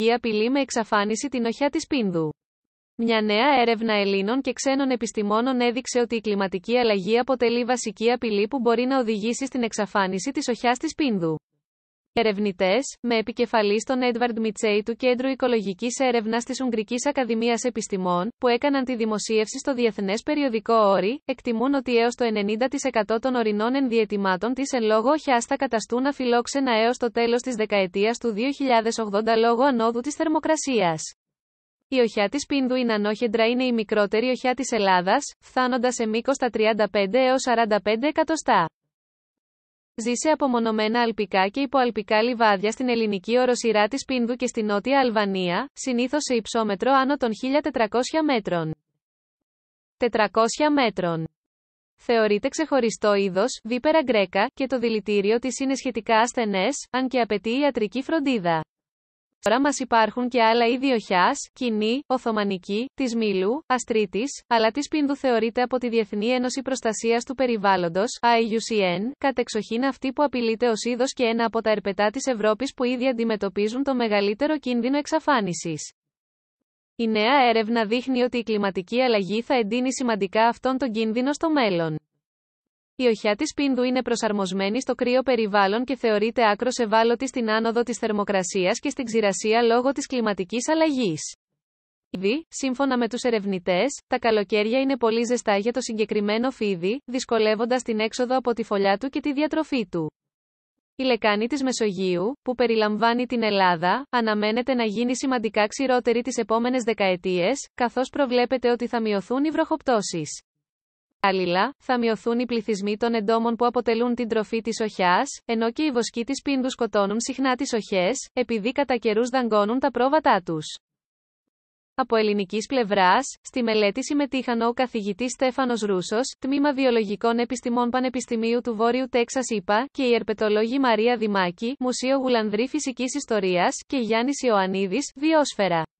Η απειλή με εξαφάνιση την οχιά της πίνδου. Μια νέα έρευνα Ελλήνων και ξένων επιστημόνων έδειξε ότι η κλιματική αλλαγή αποτελεί βασική απειλή που μπορεί να οδηγήσει στην εξαφάνιση της οχιάς της πίνδου. Ερευνητές, με επικεφαλής τον Έντβαρντ Μιτσέη του Κέντρου Οικολογικής Έρευνας της Ουγγρικής Ακαδημίας Επιστημών, που έκαναν τη δημοσίευση στο διεθνές περιοδικό Όρι, εκτιμούν ότι έως το 90% των ορεινών ενδιαιτημάτων της εν λόγω οχιά θα καταστούν αφιλόξενα έως το τέλος της δεκαετίας του 2080 λόγω ανόδου της θερμοκρασίας. Η οχιά της Πίνδου Ινανόχεντρα είναι η μικρότερη οχιά της Ελλάδας, φθάνοντας σε μήκος τα 35 έω 45 εκατοστά. Ζήσε απομονωμένα αλπικά και υποαλπικά λιβάδια στην ελληνική οροσειρά της Πίνδου και στην νότια Αλβανία, συνήθως σε υψόμετρο άνω των 1400 μέτρων. 400 μέτρων. Θεωρείται ξεχωριστό είδος, βίπερα γκρέκα, και το δηλητήριο της είναι σχετικά ασθενές, αν και απαιτεί ιατρική φροντίδα. Τώρα μας υπάρχουν και άλλα είδη οχιάς, κοινή, οθωμανική, της Μήλου, Αστρίτης, αλλά της Πίνδου θεωρείται από τη Διεθνή Ένωση Προστασίας του Περιβάλλοντος, IUCN, κατεξοχήν αυτή που απειλείται ως είδος και ένα από τα ερπετά της Ευρώπης που ήδη αντιμετωπίζουν το μεγαλύτερο κίνδυνο εξαφάνισης. Η νέα έρευνα δείχνει ότι η κλιματική αλλαγή θα εντείνει σημαντικά αυτόν τον κίνδυνο στο μέλλον. Η οχιά της πίνδου είναι προσαρμοσμένη στο κρύο περιβάλλον και θεωρείται άκρο ευάλωτη στην άνοδο της θερμοκρασίας και στην ξηρασία λόγω της κλιματικής αλλαγής. Ήδη, σύμφωνα με τους ερευνητές, τα καλοκαίρια είναι πολύ ζεστά για το συγκεκριμένο φίδι, δυσκολεύοντας την έξοδο από τη φωλιά του και τη διατροφή του. Η λεκάνη της Μεσογείου, που περιλαμβάνει την Ελλάδα, αναμένεται να γίνει σημαντικά ξηρότερη τις επόμενες δεκαετίες, καθώς προβλέπεται ότι θα μειωθούν οι βροχοπτώσεις. Παράλληλα, θα μειωθούν οι πληθυσμοί των εντόμων που αποτελούν την τροφή της οχιάς, ενώ και οι βοσκοί της πίντου σκοτώνουν συχνά τις οχέ, επειδή κατά καιρούς δαγκώνουν τα πρόβατά τους. Από ελληνικής πλευράς, στη μελέτη συμμετείχαν ο καθηγητής Στέφανος Ρούσος, τμήμα Βιολογικών Επιστημών Πανεπιστημίου του Βόρειου Τέξας ΗΠΑ, και η ερπετολόγη Μαρία Δημάκη, Μουσείο Γουλανδρή Φυσικής Ιστορίας, και Γιάννης Ιωαννίδης, Βιόσφαιρα.